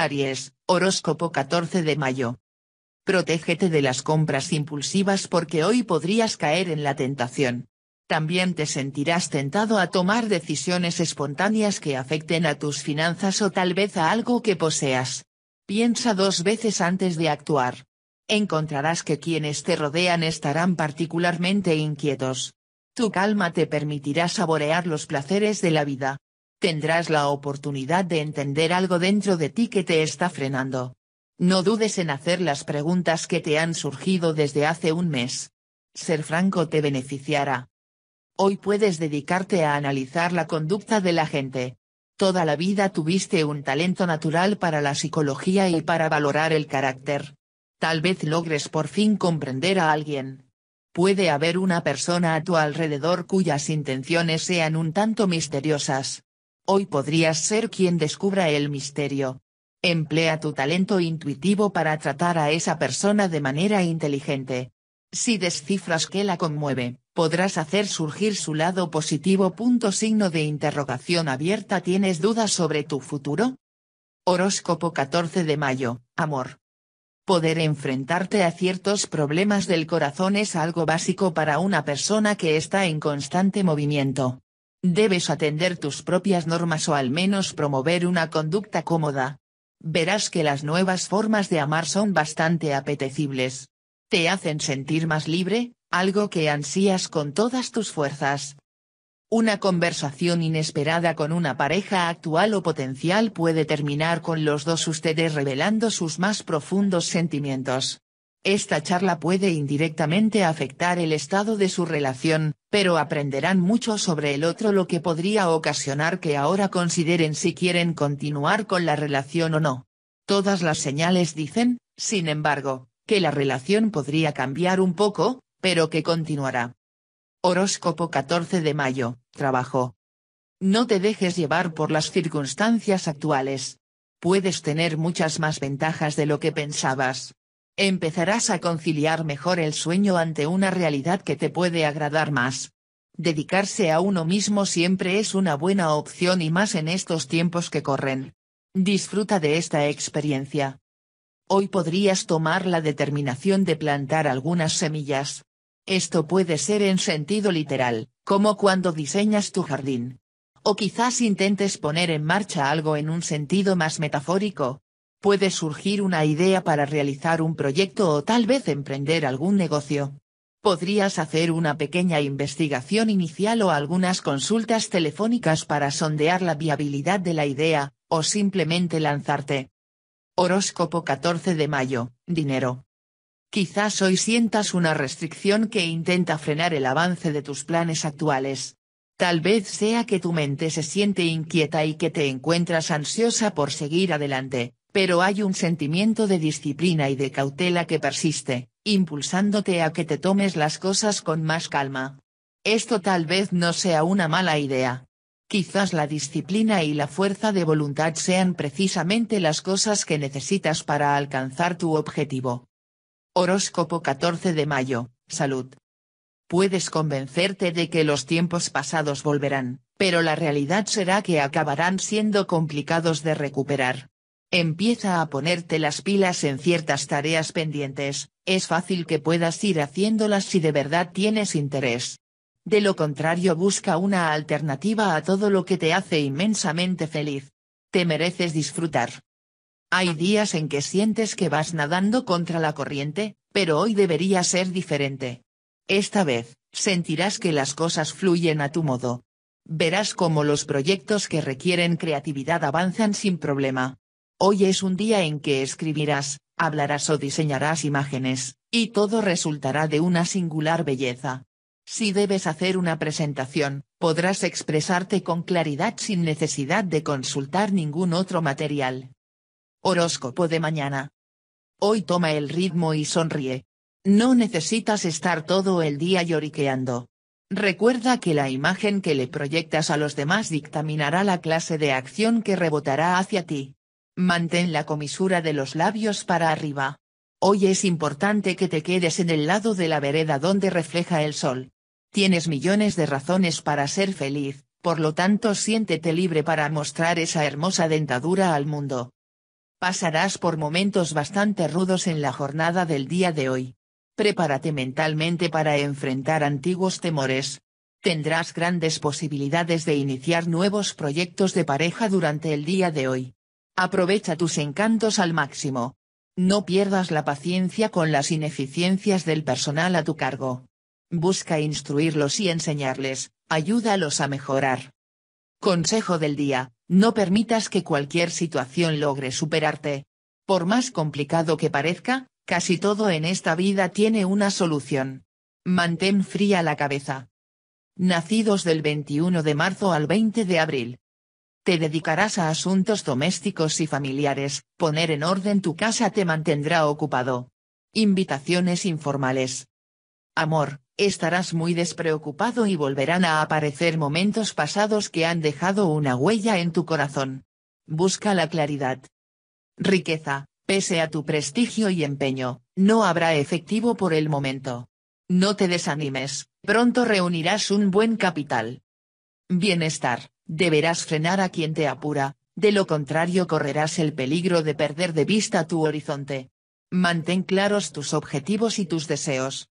Aries, horóscopo 14 de mayo. Protégete de las compras impulsivas porque hoy podrías caer en la tentación. También te sentirás tentado a tomar decisiones espontáneas que afecten a tus finanzas o tal vez a algo que poseas. Piensa dos veces antes de actuar. Encontrarás que quienes te rodean estarán particularmente inquietos. Tu calma te permitirá saborear los placeres de la vida tendrás la oportunidad de entender algo dentro de ti que te está frenando. No dudes en hacer las preguntas que te han surgido desde hace un mes. Ser franco te beneficiará. Hoy puedes dedicarte a analizar la conducta de la gente. Toda la vida tuviste un talento natural para la psicología y para valorar el carácter. Tal vez logres por fin comprender a alguien. Puede haber una persona a tu alrededor cuyas intenciones sean un tanto misteriosas. Hoy podrías ser quien descubra el misterio. Emplea tu talento intuitivo para tratar a esa persona de manera inteligente. Si descifras qué la conmueve, podrás hacer surgir su lado positivo. signo de interrogación abierta. ¿Tienes dudas sobre tu futuro? Horóscopo 14 de mayo, amor. Poder enfrentarte a ciertos problemas del corazón es algo básico para una persona que está en constante movimiento. Debes atender tus propias normas o al menos promover una conducta cómoda. Verás que las nuevas formas de amar son bastante apetecibles. Te hacen sentir más libre, algo que ansías con todas tus fuerzas. Una conversación inesperada con una pareja actual o potencial puede terminar con los dos ustedes revelando sus más profundos sentimientos. Esta charla puede indirectamente afectar el estado de su relación, pero aprenderán mucho sobre el otro lo que podría ocasionar que ahora consideren si quieren continuar con la relación o no. Todas las señales dicen, sin embargo, que la relación podría cambiar un poco, pero que continuará. Horóscopo 14 de mayo, trabajo. No te dejes llevar por las circunstancias actuales. Puedes tener muchas más ventajas de lo que pensabas empezarás a conciliar mejor el sueño ante una realidad que te puede agradar más. Dedicarse a uno mismo siempre es una buena opción y más en estos tiempos que corren. Disfruta de esta experiencia. Hoy podrías tomar la determinación de plantar algunas semillas. Esto puede ser en sentido literal, como cuando diseñas tu jardín. O quizás intentes poner en marcha algo en un sentido más metafórico, puede surgir una idea para realizar un proyecto o tal vez emprender algún negocio. Podrías hacer una pequeña investigación inicial o algunas consultas telefónicas para sondear la viabilidad de la idea, o simplemente lanzarte. Horóscopo 14 de mayo, dinero. Quizás hoy sientas una restricción que intenta frenar el avance de tus planes actuales. Tal vez sea que tu mente se siente inquieta y que te encuentras ansiosa por seguir adelante, pero hay un sentimiento de disciplina y de cautela que persiste, impulsándote a que te tomes las cosas con más calma. Esto tal vez no sea una mala idea. Quizás la disciplina y la fuerza de voluntad sean precisamente las cosas que necesitas para alcanzar tu objetivo. Horóscopo 14 de mayo, Salud. Puedes convencerte de que los tiempos pasados volverán, pero la realidad será que acabarán siendo complicados de recuperar. Empieza a ponerte las pilas en ciertas tareas pendientes, es fácil que puedas ir haciéndolas si de verdad tienes interés. De lo contrario busca una alternativa a todo lo que te hace inmensamente feliz. Te mereces disfrutar. Hay días en que sientes que vas nadando contra la corriente, pero hoy debería ser diferente. Esta vez, sentirás que las cosas fluyen a tu modo. Verás cómo los proyectos que requieren creatividad avanzan sin problema. Hoy es un día en que escribirás, hablarás o diseñarás imágenes, y todo resultará de una singular belleza. Si debes hacer una presentación, podrás expresarte con claridad sin necesidad de consultar ningún otro material. Horóscopo de mañana. Hoy toma el ritmo y sonríe. No necesitas estar todo el día lloriqueando. Recuerda que la imagen que le proyectas a los demás dictaminará la clase de acción que rebotará hacia ti. Mantén la comisura de los labios para arriba. Hoy es importante que te quedes en el lado de la vereda donde refleja el sol. Tienes millones de razones para ser feliz, por lo tanto siéntete libre para mostrar esa hermosa dentadura al mundo. Pasarás por momentos bastante rudos en la jornada del día de hoy. Prepárate mentalmente para enfrentar antiguos temores. Tendrás grandes posibilidades de iniciar nuevos proyectos de pareja durante el día de hoy. Aprovecha tus encantos al máximo. No pierdas la paciencia con las ineficiencias del personal a tu cargo. Busca instruirlos y enseñarles, ayúdalos a mejorar. Consejo del día, no permitas que cualquier situación logre superarte. Por más complicado que parezca, casi todo en esta vida tiene una solución. Mantén fría la cabeza. Nacidos del 21 de marzo al 20 de abril. Te dedicarás a asuntos domésticos y familiares, poner en orden tu casa te mantendrá ocupado. Invitaciones informales. Amor, estarás muy despreocupado y volverán a aparecer momentos pasados que han dejado una huella en tu corazón. Busca la claridad. Riqueza, pese a tu prestigio y empeño, no habrá efectivo por el momento. No te desanimes, pronto reunirás un buen capital. Bienestar, deberás frenar a quien te apura, de lo contrario correrás el peligro de perder de vista tu horizonte. Mantén claros tus objetivos y tus deseos.